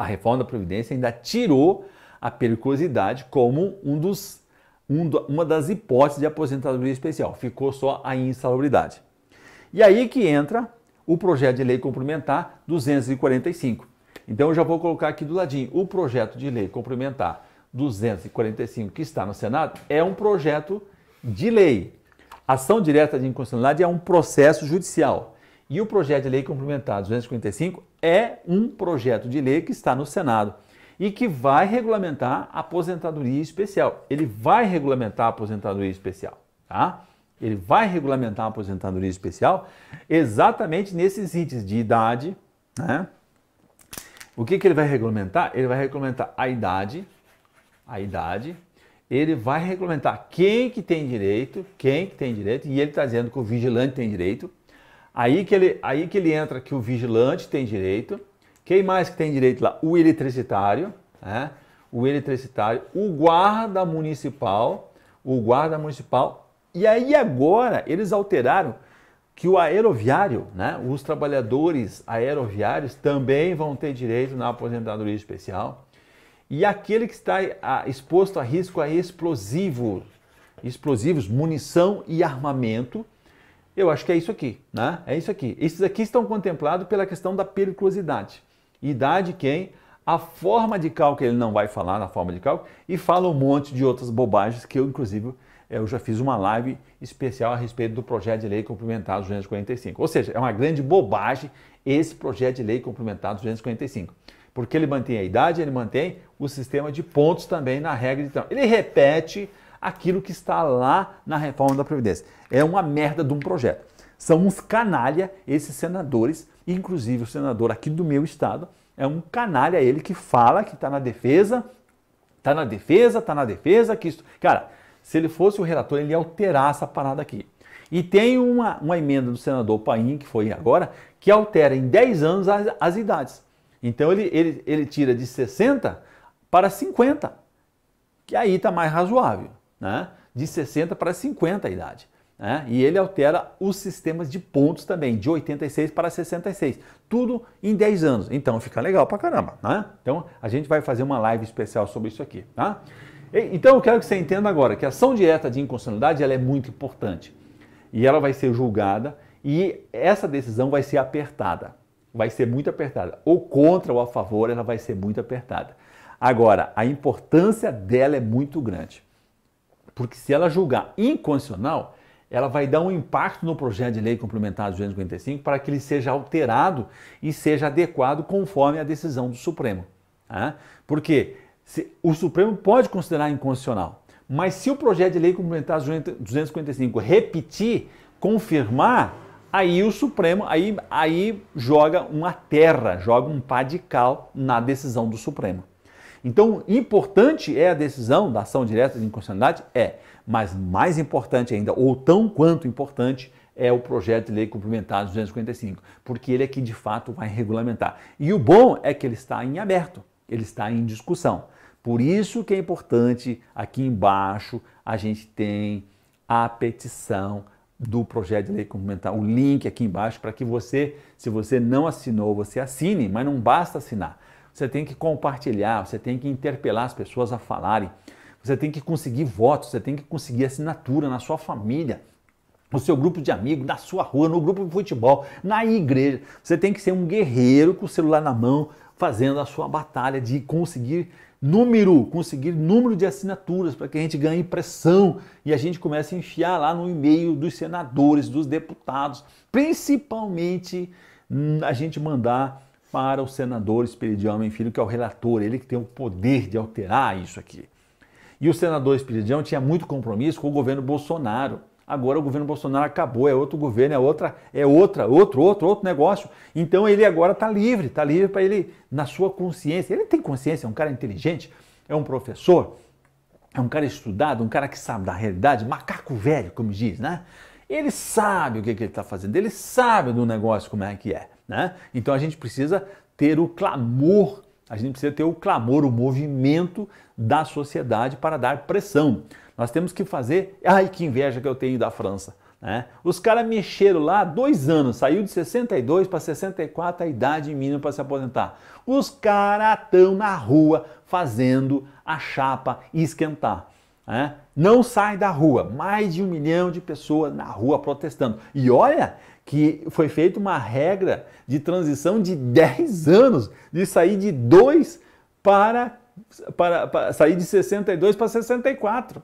A reforma da Previdência ainda tirou a periculosidade como um dos, um, uma das hipóteses de aposentadoria especial. Ficou só a insalubridade. E aí que entra o projeto de lei complementar 245. Então eu já vou colocar aqui do ladinho. O projeto de lei complementar 245 que está no Senado é um projeto de lei. Ação direta de inconstitucionalidade é um processo judicial. E o projeto de lei complementar 255 é um projeto de lei que está no Senado e que vai regulamentar a aposentadoria especial. Ele vai regulamentar a aposentadoria especial, tá? Ele vai regulamentar a aposentadoria especial exatamente nesses índices de idade, né? O que, que ele vai regulamentar? Ele vai regulamentar a idade, a idade, ele vai regulamentar quem que tem direito, quem que tem direito, e ele está dizendo que o vigilante tem direito, Aí que ele, aí que ele entra que o vigilante tem direito. Quem mais que tem direito lá? O eletricitário, né? o eletricitário, o guarda municipal, o guarda municipal. E aí agora eles alteraram que o aeroviário, né, os trabalhadores aeroviários também vão ter direito na aposentadoria especial. E aquele que está exposto a risco a é explosivo, explosivos, munição e armamento, eu acho que é isso aqui, né? É isso aqui. Esses aqui estão contemplados pela questão da periculosidade. Idade quem? A forma de cálculo, ele não vai falar na forma de cálculo, e fala um monte de outras bobagens que eu, inclusive, é, eu já fiz uma live especial a respeito do projeto de lei complementar 245. Ou seja, é uma grande bobagem esse projeto de lei complementar 245. Porque ele mantém a idade, ele mantém o sistema de pontos também na regra de trânsito. Ele repete aquilo que está lá na reforma da Previdência. É uma merda de um projeto. São uns canalha esses senadores, inclusive o senador aqui do meu estado, é um canalha ele que fala que está na defesa, está na defesa, está na defesa, que isso... Cara, se ele fosse o relator, ele ia alterar essa parada aqui. E tem uma, uma emenda do senador Paim, que foi agora, que altera em 10 anos as, as idades. Então ele, ele, ele tira de 60 para 50, que aí está mais razoável né? de 60 para 50 a idade. Né? E ele altera os sistemas de pontos também, de 86 para 66. Tudo em 10 anos. Então fica legal pra caramba. Né? Então a gente vai fazer uma live especial sobre isso aqui. Tá? Então eu quero que você entenda agora que a ação direta de inconstitucionalidade ela é muito importante. E ela vai ser julgada e essa decisão vai ser apertada. Vai ser muito apertada. Ou contra ou a favor, ela vai ser muito apertada. Agora, a importância dela é muito grande. Porque se ela julgar inconstitucional, ela vai dar um impacto no projeto de lei complementar 255 para que ele seja alterado e seja adequado conforme a decisão do Supremo. Tá? Porque se, o Supremo pode considerar inconstitucional, mas se o projeto de lei complementar 255 repetir, confirmar, aí o Supremo aí, aí joga uma terra, joga um pá de cal na decisão do Supremo. Então, importante é a decisão da ação direta de inconstitucionalidade? É. Mas mais importante ainda, ou tão quanto importante, é o projeto de lei complementar 255, porque ele é que de fato vai regulamentar. E o bom é que ele está em aberto, ele está em discussão. Por isso que é importante, aqui embaixo, a gente tem a petição do projeto de lei complementar, o link aqui embaixo para que você, se você não assinou, você assine, mas não basta assinar. Você tem que compartilhar, você tem que interpelar as pessoas a falarem, você tem que conseguir votos, você tem que conseguir assinatura na sua família, no seu grupo de amigos, na sua rua, no grupo de futebol, na igreja. Você tem que ser um guerreiro com o celular na mão, fazendo a sua batalha de conseguir número, conseguir número de assinaturas para que a gente ganhe pressão e a gente comece a enfiar lá no e-mail dos senadores, dos deputados, principalmente hum, a gente mandar para o senador Espiridião Homem Filho, que é o relator, ele que tem o poder de alterar isso aqui. E o senador Espiridião tinha muito compromisso com o governo Bolsonaro. Agora o governo Bolsonaro acabou, é outro governo, é outra, é outra, outro, outro, outro negócio. Então ele agora está livre, está livre para ele, na sua consciência. Ele tem consciência, é um cara inteligente, é um professor, é um cara estudado, um cara que sabe da realidade, macaco velho, como diz, né? Ele sabe o que, que ele está fazendo, ele sabe do negócio como é que é. Né? Então a gente precisa ter o clamor, a gente precisa ter o clamor, o movimento da sociedade para dar pressão. Nós temos que fazer. Ai, que inveja que eu tenho da França. Né? Os caras mexeram lá dois anos, saiu de 62 para 64 a idade mínima para se aposentar. Os caras estão na rua fazendo a chapa esquentar. Né? Não sai da rua. Mais de um milhão de pessoas na rua protestando. E olha que foi feita uma regra de transição de 10 anos, de sair de 2 para, para, para sair de 62 para 64.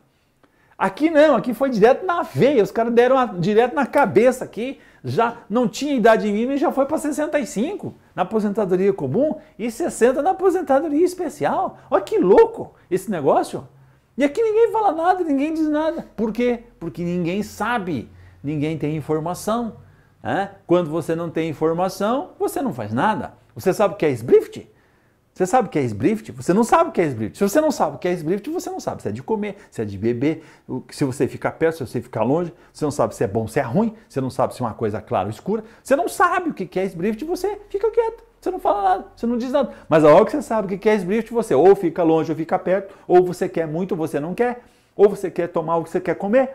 Aqui não, aqui foi direto na veia, os caras deram a, direto na cabeça aqui, já não tinha idade mínima e já foi para 65 na aposentadoria comum e 60 na aposentadoria especial. Olha que louco esse negócio! E aqui ninguém fala nada, ninguém diz nada. Por quê? Porque ninguém sabe, ninguém tem informação. Né? Quando você não tem informação, você não faz nada. Você sabe o que é Sbrift? Você sabe o que é Sbrift? Você não sabe o que é Sbrift. Se você não sabe o que é Sbrift, você não sabe se é de comer, se é de beber, se você fica perto, se você fica longe, você não sabe se é bom, se é ruim, você não sabe se é uma coisa clara ou escura, você não sabe o que é Sbrift, você fica quieto. Você não fala nada, você não diz nada. Mas a hora que você sabe o que é esbrift, você ou fica longe ou fica perto, ou você quer muito ou você não quer, ou você quer tomar o que você quer comer,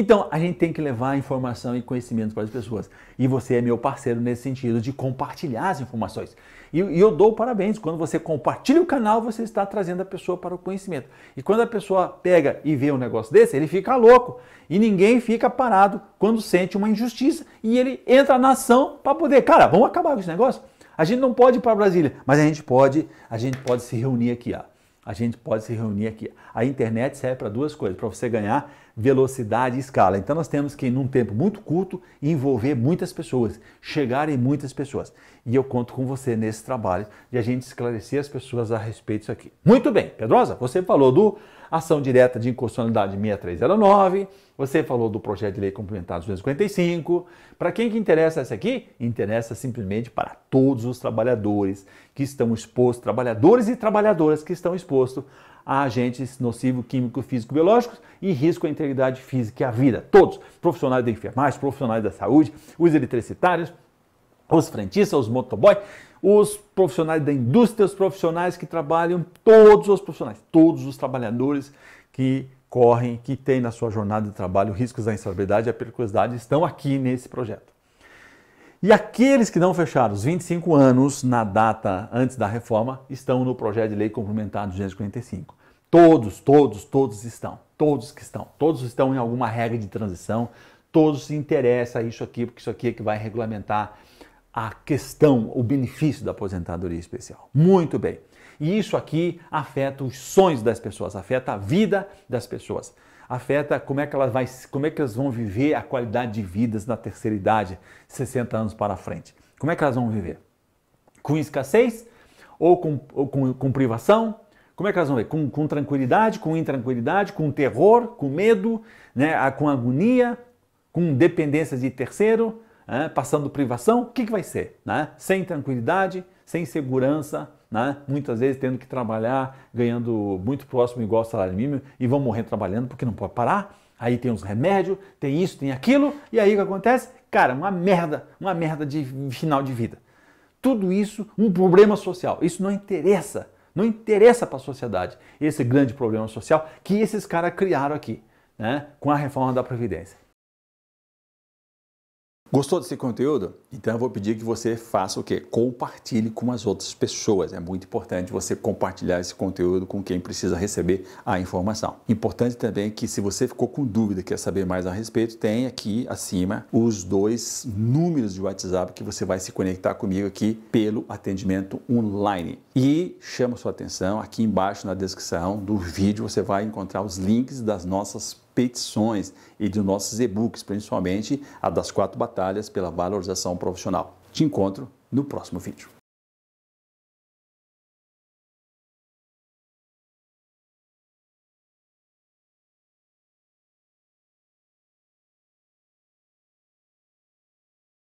então, a gente tem que levar informação e conhecimento para as pessoas. E você é meu parceiro nesse sentido de compartilhar as informações. E, e, eu dou parabéns. Quando você compartilha o canal, você está trazendo a pessoa para o conhecimento. E quando a pessoa pega e vê um negócio desse, ele fica louco. E ninguém fica parado quando sente uma injustiça e ele entra na ação para poder. Cara, vamos acabar com esse negócio? A gente não pode ir para Brasília, mas a gente pode, a gente pode se reunir aqui. Ó. A gente pode se reunir aqui. A internet serve para duas coisas: para você ganhar velocidade e escala. Então nós temos que, num tempo muito curto, envolver muitas pessoas, chegar em muitas pessoas. E eu conto com você nesse trabalho de a gente esclarecer as pessoas a respeito disso aqui. Muito bem, Pedrosa, você falou do Ação Direta de Inconstitucionalidade 6309, você falou do Projeto de Lei Complementar 255. Para quem que interessa essa aqui? Interessa simplesmente para todos os trabalhadores que estão expostos, trabalhadores e trabalhadoras que estão expostos a agentes nocivo químico, físico, biológicos e risco à integridade física e à vida. Todos, profissionais da enfermagem, profissionais da saúde, os eletricitários, os frentistas, os motoboys, os profissionais da indústria, os profissionais que trabalham, todos os profissionais, todos os trabalhadores que correm, que têm na sua jornada de trabalho riscos à instabilidade e à periculosidade, estão aqui nesse projeto. E aqueles que não fecharam os 25 anos na data antes da reforma estão no projeto de lei complementar 245. Todos, todos, todos estão. Todos que estão. Todos estão em alguma regra de transição. Todos se interessam a isso aqui, porque isso aqui é que vai regulamentar a questão, o benefício da aposentadoria especial. Muito bem. E isso aqui afeta os sonhos das pessoas, afeta a vida das pessoas afeta como é que elas vai, como é que elas vão viver a qualidade de vidas na terceira idade, 60 anos para frente. Como é que elas vão viver? Com escassez ou com, ou com, com privação? Como é que elas vão ver? Com, com, tranquilidade, com intranquilidade, com terror, com medo, né? com agonia, com dependência de terceiro, né? passando privação? O que, que vai ser? Né? Sem tranquilidade, sem segurança, né? muitas vezes tendo que trabalhar, ganhando muito próximo igual ao salário mínimo e vão morrer trabalhando porque não pode parar. Aí tem os remédios, tem isso, tem aquilo, e aí o que acontece? Cara, uma merda, uma merda de final de vida. Tudo isso, um problema social. Isso não interessa, não interessa para a sociedade esse grande problema social que esses caras criaram aqui, né? Com a reforma da Previdência. Gostou desse conteúdo? Então eu vou pedir que você faça o quê? Compartilhe com as outras pessoas. É muito importante você compartilhar esse conteúdo com quem precisa receber a informação. Importante também que se você ficou com dúvida, quer saber mais a respeito, tem aqui acima os dois números de WhatsApp que você vai se conectar comigo aqui pelo atendimento online. E chamo sua atenção aqui embaixo na descrição do vídeo, você vai encontrar os links das nossas petições e de nossos e-books, principalmente a das quatro batalhas pela valorização profissional. Te encontro no próximo vídeo.